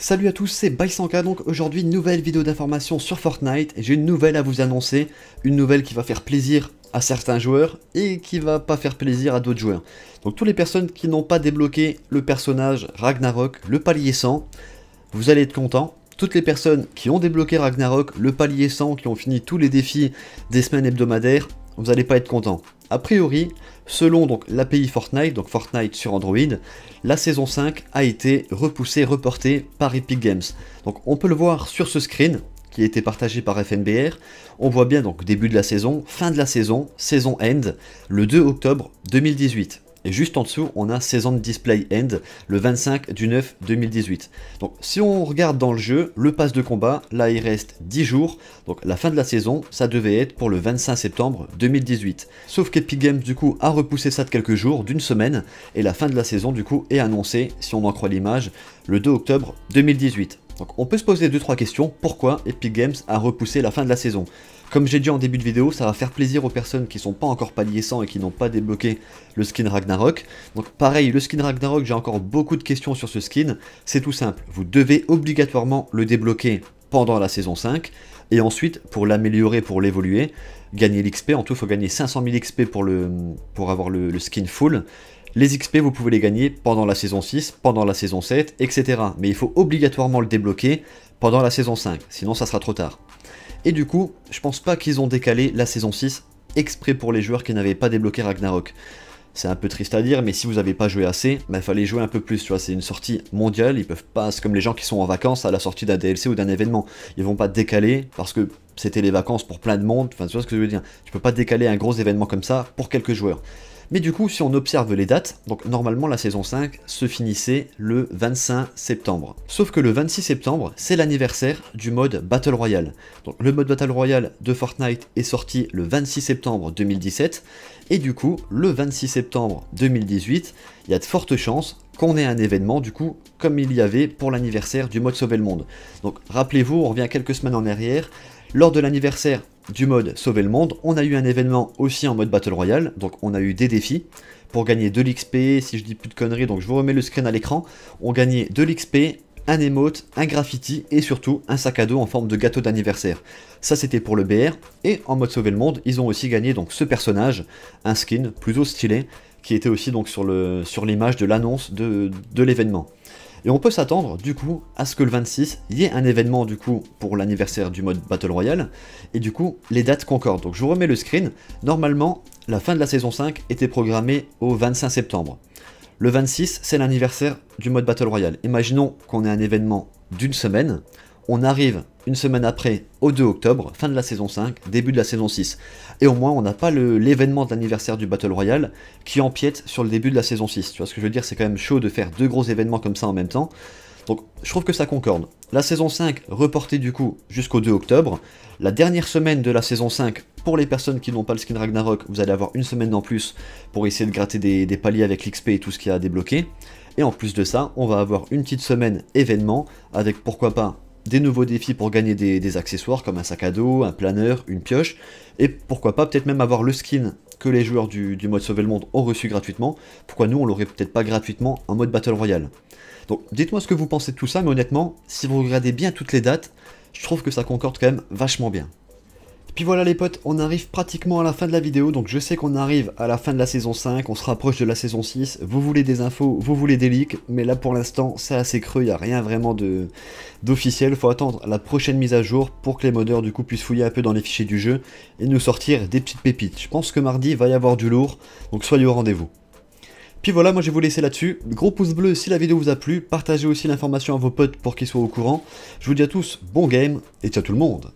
Salut à tous, c'est Baisanka, donc aujourd'hui nouvelle vidéo d'information sur Fortnite, et j'ai une nouvelle à vous annoncer, une nouvelle qui va faire plaisir à certains joueurs et qui va pas faire plaisir à d'autres joueurs. Donc toutes les personnes qui n'ont pas débloqué le personnage Ragnarok, le palier 100, vous allez être contents. Toutes les personnes qui ont débloqué Ragnarok, le palier 100, qui ont fini tous les défis des semaines hebdomadaires, vous n'allez pas être content. A priori, selon donc l'API Fortnite, donc Fortnite sur Android, la saison 5 a été repoussée, reportée par Epic Games. Donc on peut le voir sur ce screen qui a été partagé par FNBR. On voit bien donc début de la saison, fin de la saison, saison end, le 2 octobre 2018. Et juste en dessous, on a Saison de Display End, le 25 du 9 2018. Donc si on regarde dans le jeu, le pass de combat, là il reste 10 jours. Donc la fin de la saison, ça devait être pour le 25 septembre 2018. Sauf qu'Epic Games du coup a repoussé ça de quelques jours, d'une semaine. Et la fin de la saison du coup est annoncée, si on en croit l'image, le 2 octobre 2018. Donc on peut se poser 2-3 questions, pourquoi Epic Games a repoussé la fin de la saison Comme j'ai dit en début de vidéo, ça va faire plaisir aux personnes qui sont pas encore palier et qui n'ont pas débloqué le skin Ragnarok. Donc pareil, le skin Ragnarok, j'ai encore beaucoup de questions sur ce skin. C'est tout simple, vous devez obligatoirement le débloquer pendant la saison 5, et ensuite, pour l'améliorer, pour l'évoluer, gagner l'XP, en tout, il faut gagner 500 000 XP pour, le, pour avoir le skin full, les XP, vous pouvez les gagner pendant la saison 6, pendant la saison 7, etc. Mais il faut obligatoirement le débloquer pendant la saison 5, sinon ça sera trop tard. Et du coup, je pense pas qu'ils ont décalé la saison 6 exprès pour les joueurs qui n'avaient pas débloqué Ragnarok. C'est un peu triste à dire, mais si vous n'avez pas joué assez, il bah, fallait jouer un peu plus, tu vois, c'est une sortie mondiale, ils peuvent pas, c'est comme les gens qui sont en vacances à la sortie d'un DLC ou d'un événement, ils vont pas décaler parce que c'était les vacances pour plein de monde, enfin tu vois ce que je veux dire, tu peux pas décaler un gros événement comme ça pour quelques joueurs. Mais du coup, si on observe les dates, donc normalement la saison 5 se finissait le 25 septembre. Sauf que le 26 septembre, c'est l'anniversaire du mode Battle Royale. Donc le mode Battle Royale de Fortnite est sorti le 26 septembre 2017, et du coup, le 26 septembre 2018, il y a de fortes chances qu'on ait un événement du coup comme il y avait pour l'anniversaire du mode Sauver le Monde. Donc rappelez-vous, on revient quelques semaines en arrière, lors de l'anniversaire du mode Sauver le monde, on a eu un événement aussi en mode Battle Royale, donc on a eu des défis pour gagner de l'XP, si je dis plus de conneries, donc je vous remets le screen à l'écran, on gagnait de l'XP, un emote, un graffiti et surtout un sac à dos en forme de gâteau d'anniversaire. Ça c'était pour le BR et en mode sauver le monde, ils ont aussi gagné donc ce personnage, un skin plutôt stylé qui était aussi donc sur l'image sur de l'annonce de, de l'événement. Et on peut s'attendre du coup à ce que le 26, il y ait un événement du coup pour l'anniversaire du mode Battle Royale, et du coup les dates concordent. Donc je vous remets le screen, normalement la fin de la saison 5 était programmée au 25 septembre. Le 26, c'est l'anniversaire du mode Battle Royale. Imaginons qu'on ait un événement d'une semaine, on arrive une semaine après, au 2 octobre, fin de la saison 5, début de la saison 6. Et au moins, on n'a pas l'événement de l'anniversaire du Battle Royale qui empiète sur le début de la saison 6. Tu vois ce que je veux dire C'est quand même chaud de faire deux gros événements comme ça en même temps. Donc, je trouve que ça concorde. La saison 5 reportée du coup jusqu'au 2 octobre. La dernière semaine de la saison 5, pour les personnes qui n'ont pas le skin Ragnarok, vous allez avoir une semaine en plus pour essayer de gratter des, paliers avec l'XP et tout ce qu'il y a à débloquer. Et en plus de ça, on va avoir une petite semaine événement avec pourquoi pas des nouveaux défis pour gagner des, accessoires comme un sac à dos, un planeur, une pioche, et pourquoi pas peut-être même avoir le skin que les joueurs du, du mode Sauver le Monde ont reçu gratuitement, pourquoi nous on l'aurait peut-être pas gratuitement en mode Battle Royale. Donc dites-moi ce que vous pensez de tout ça, mais honnêtement, si vous regardez bien toutes les dates, je trouve que ça concorde quand même vachement bien. Puis voilà les potes, on arrive pratiquement à la fin de la vidéo, donc je sais qu'on arrive à la fin de la saison 5, on se rapproche de la saison 6, vous voulez des infos, vous voulez des leaks, mais là pour l'instant c'est assez creux, il n'y a rien vraiment d'officiel, faut attendre la prochaine mise à jour pour que les modeurs du coup puissent fouiller un peu dans les fichiers du jeu et nous sortir des petites pépites. Je pense que mardi va y avoir du lourd, donc soyez au rendez-vous. Puis voilà, moi je vais vous laisser là-dessus. Gros pouce bleu si la vidéo vous a plu, partagez aussi l'information à vos potes pour qu'ils soient au courant. Je vous dis à tous, bon game, et ciao tout le monde